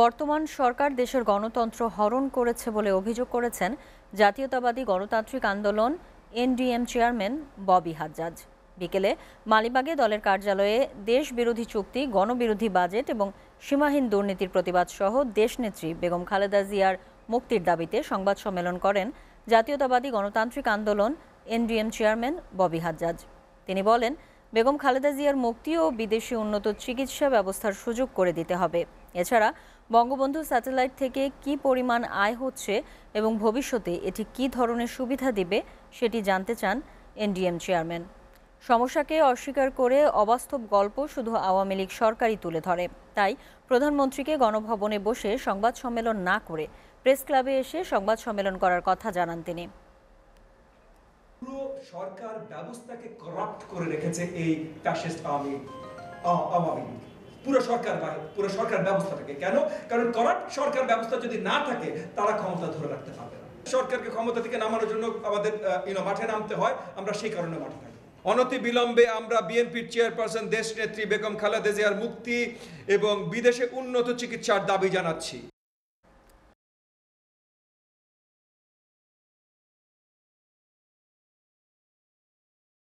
বর্তমান সরকার দেশের গণতন্ত্র হরণ করেছে বলে অভিযোগ করেছেন জাতীয়তাবাদী গণতান্ত্রিক আন্দোলন এনডিএম চেয়ারম্যান ববি হাজ্জাজ বিকেলে মালিবাগে দলের কার্যালয়ে দেশ বিরোধী চুক্তি গণবিরোধী বাজেট এবং সীমাহীন দুর্নীতির প্রতিবাদ সহ দেশনেত্রী বেগম খালেদা জিয়ার মুক্তির দাবিতে সংবাদ সম্মেলন করেন জাতীয়তাবাদী গণতান্ত্রিক আন্দোলন এনডিএম চেয়ারম্যান ববি হাজ্জাজ তিনি বলেন বেগম খালেদা জিয়ার মুক্তি ও বিদেশে উন্নত চিকিৎসা ব্যবস্থার সুযোগ করে দিতে হবে এছাড়া বঙ্গবন্ধু স্যাটেলাইট থেকে কি পরিমাণ আয় হচ্ছে এবং ভবিষ্যতে এটি কি ধরনের সুবিধা দেবে সেটি জানতে চান এনডিএম চেয়ারম্যান সমস্যাকে অস্বীকার করে অবাস্তব গল্প শুধু আওয়ামী লীগ সরকারই তুলে ধরে তাই প্রধানমন্ত্রীকে গণভবনে বসে সংবাদ সম্মেলন না করে প্রেস ক্লাবে এসে সংবাদ সম্মেলন করার কথা জানান তিনি সরকার ব্যবস্থাকে করাপ্ট করে রেখেছে এই ফ্যাসিস্ট আওয়ামী আওয়ামী পুরো সরকার পুরো সরকার ব্যবস্থাটাকে কেন কারণ করাপ্ট সরকার ব্যবস্থা যদি না থাকে তারা ক্ষমতা ধরে রাখতে পারবে না সরকারকে ক্ষমতা থেকে নামানোর জন্য আমাদের মাঠে নামতে হয় আমরা সেই কারণে মাঠে থাকি অনতি বিলম্বে আমরা বিএনপির চেয়ারপারসন দেশ নেত্রী বেগম খালেদা জিয়ার মুক্তি এবং বিদেশে উন্নত চিকিৎসার দাবি জানাচ্ছি